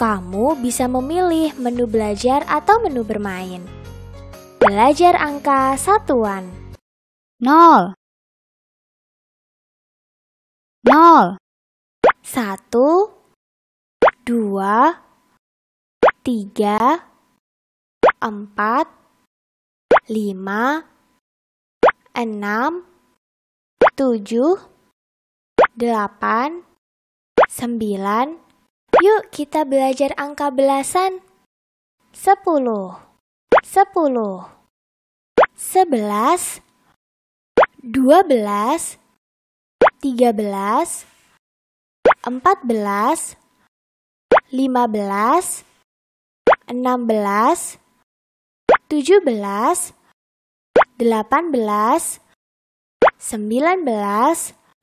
kamu bisa memilih menu belajar atau menu bermain. Belajar angka satuan. 0 0 1 2 3 4 5 6 7 8 9 Yuk kita belajar angka belasan. Sepuluh, sepuluh, sebelas, dua belas, tiga belas, empat belas, lima belas, enam belas, tujuh belas, delapan belas, sembilan belas,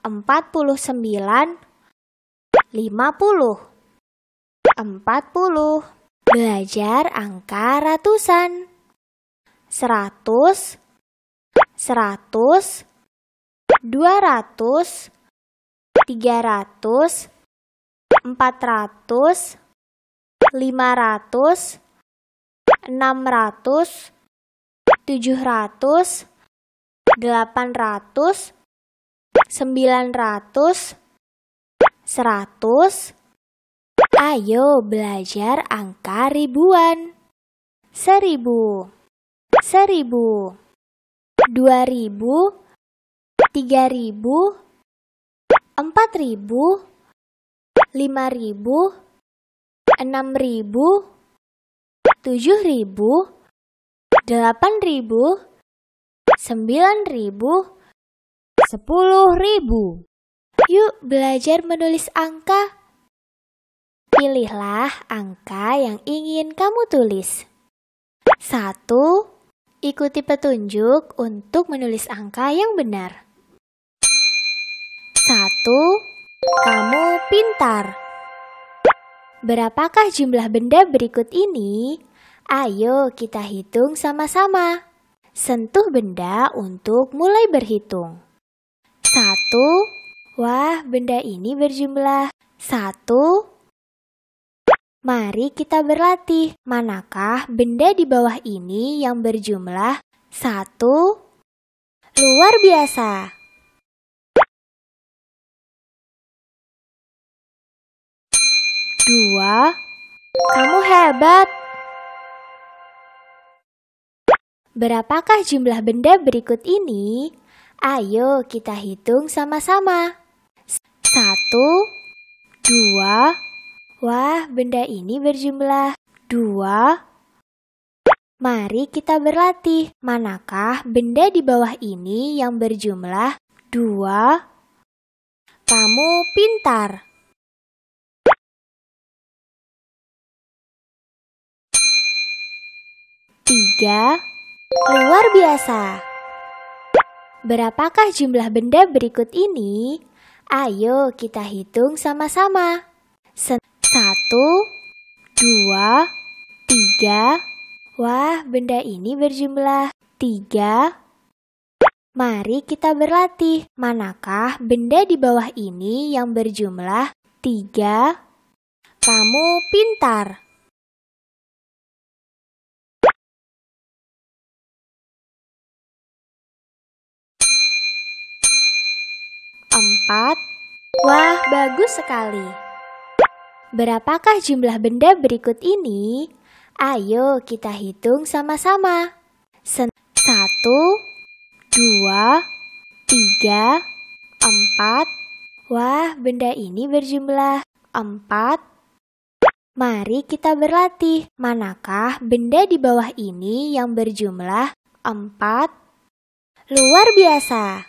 empat puluh sembilan, lima puluh, empat puluh. Belajar angka ratusan. Seratus, seratus, dua ratus, tiga ratus, empat ratus, lima ratus, enam ratus, tujuh ratus, delapan ratus, sembilan ratus, seratus. Ayo belajar angka ribuan. Seribu, seribu, dua ribu, tiga ribu, empat ribu, lima ribu, enam ribu, tujuh ribu, delapan ribu, sembilan ribu, sepuluh ribu. Yuk belajar menulis angka. Pilihlah angka yang ingin kamu tulis. Satu, Ikuti petunjuk untuk menulis angka yang benar. Satu, Kamu pintar. Berapakah jumlah benda berikut ini? Ayo kita hitung sama-sama. Sentuh benda untuk mulai berhitung. Satu. Wah, benda ini berjumlah satu. Mari kita berlatih. Manakah benda di bawah ini yang berjumlah satu? Luar biasa! Dua, kamu hebat. Berapakah jumlah benda berikut ini? Ayo kita hitung sama-sama. Satu, dua, wah benda ini berjumlah dua. Mari kita berlatih. Manakah benda di bawah ini yang berjumlah dua? Kamu pintar. Tiga, luar biasa. Berapakah jumlah benda berikut ini? Ayo kita hitung sama-sama. Satu, dua, tiga. Wah, benda ini berjumlah tiga. Mari kita berlatih. Manakah benda di bawah ini yang berjumlah tiga? Kamu pintar. 4. Wah, bagus sekali. Berapakah jumlah benda berikut ini? Ayo kita hitung sama-sama. 1, 2, 3, 4. Wah, benda ini berjumlah 4. Mari kita berlatih. Manakah benda di bawah ini yang berjumlah 4? Luar biasa!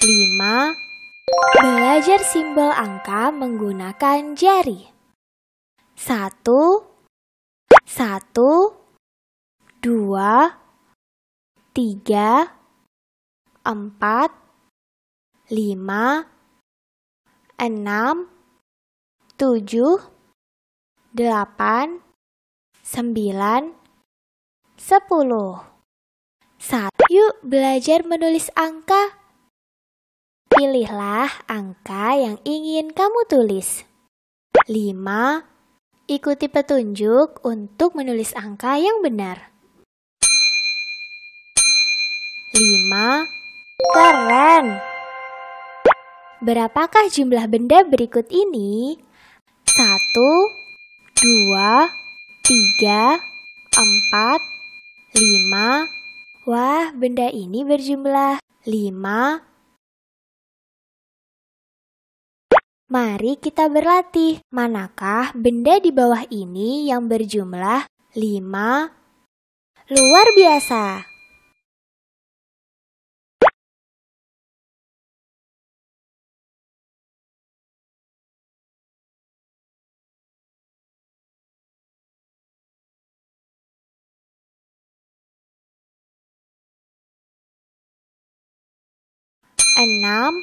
5. Belajar simbol angka menggunakan jari. 1 1 2 3 4 5 6 7 8 9 10 Saat yuk belajar menulis angka Pilihlah angka yang ingin kamu tulis. 5. Ikuti petunjuk untuk menulis angka yang benar. 5. Keren! Berapakah jumlah benda berikut ini? 1, 2, 3, 4, 5. Wah, benda ini berjumlah 5, Mari kita berlatih. Manakah benda di bawah ini yang berjumlah 5? Luar biasa. Enam,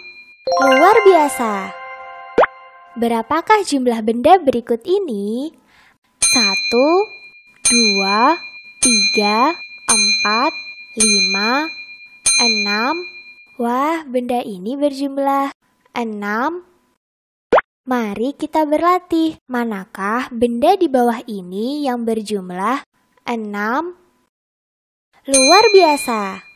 luar biasa. Berapakah jumlah benda berikut ini? 1, 2, 3, 4, 5, 6. Wah, benda ini berjumlah 6, Mari kita berlatih. Manakah benda di bawah ini yang berjumlah 6? Luar biasa!